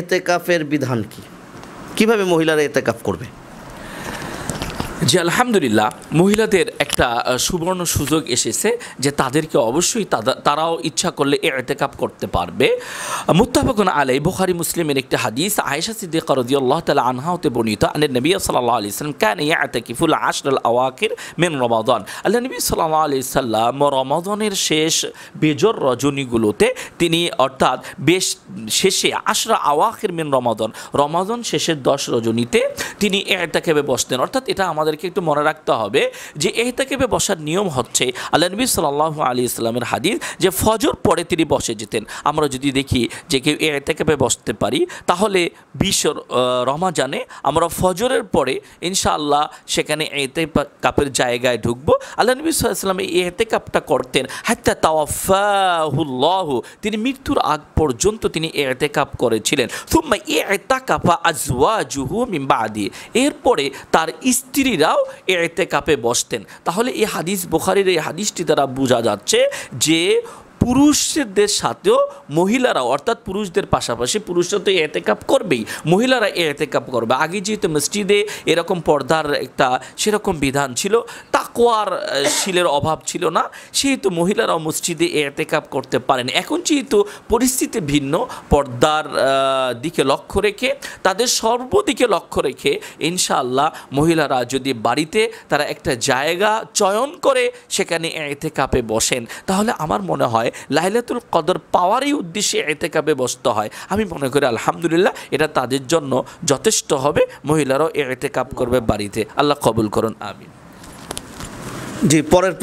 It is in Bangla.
এতেকাফের বিধান কি কিভাবে মহিলারা এতেকাফ করবে জি আলহামদুলিল্লাহ মহিলাদের একটা সুবর্ণ সুযোগ এসেছে যে তাদেরকে অবশ্যই তারাও ইচ্ছা করলে এ এতেকাপ করতে পারবে মুত্তাফাকুন আলাই বুখারি মুসলিমের একটি হাদিস আয়েশা সিদ্দিক আল্লাহ তালা আনহাতে বর্ণিত আনের নবী সাল্লাহ আলি সাল্লাম ক্যান ইয়া এতেকিফুল আশরাল আওয়াকের মেন রমাদন আল্লাহ নবী সাল্লাহ আলি সাল্লাম রমাদনের শেষ বেজর রজনীগুলোতে তিনি অর্থাৎ বেশ শেষে আশরা আওয়াকের মেন রমাদন রমাদন শেষের দশ রজনীতে তিনি এতেকেবে বসতেন অর্থাৎ এটা আমাদের আমাদেরকে একটু মনে রাখতে হবে যে এহতাকেবে বসার নিয়ম হচ্ছে আল্লাহ নবী সাল্লাহ আলী ইসলামের হাদিস যে ফজর পরে তিনি বসে যেতেন আমরা যদি দেখি যে কেউ এহতাকেবে বসতে পারি তাহলে রমা রমাজানে আমরা ফজরের পরে ইনশাআল্লাহ সেখানে এতে কাপের জায়গায় ঢুকবো আল্লাহ নবী সাল্লাম এই এতে কাপটা করতেন হাত্তা তাওয়াফাহুল্লাহ তিনি মৃত্যুর আগ পর্যন্ত তিনি এতে কাপ করেছিলেন সুম্মা এ এতা কাপা আজওয়া জুহু মিম্বা আদি এরপরে তার স্ত্রীর সাহাবিরাও এতে কাপে বসতেন তাহলে এই হাদিস বোখারির এই হাদিসটি দ্বারা বোঝা যাচ্ছে যে পুরুষদের সাথেও মহিলারা অর্থাৎ পুরুষদের পাশাপাশি পুরুষরা তো কাপ করবেই মহিলারা এতে কাপ করবে আগে যেহেতু মসজিদে এরকম পর্দার একটা সেরকম বিধান ছিল তাকওয়ার শিলের অভাব ছিল না সেহেতু মহিলারাও মসজিদে এতেকাপ করতে পারেন এখন যেহেতু পরিস্থিতি ভিন্ন পর্দার দিকে লক্ষ্য রেখে তাদের সর্বদিকে লক্ষ্য রেখে ইনশাআল্লাহ মহিলারা যদি বাড়িতে তারা একটা জায়গা চয়ন করে সেখানে এতেকাপে বসেন তাহলে আমার মনে হয় লাইলাতুল কদর পাওয়ারই উদ্দেশ্যে এতেকাপে বসতে হয় আমি মনে করি আলহামদুলিল্লাহ এটা তাদের জন্য যথেষ্ট হবে মহিলারাও এতেকাপ করবে বাড়িতে আল্লাহ কবুল করুন আমিন Sí, por el...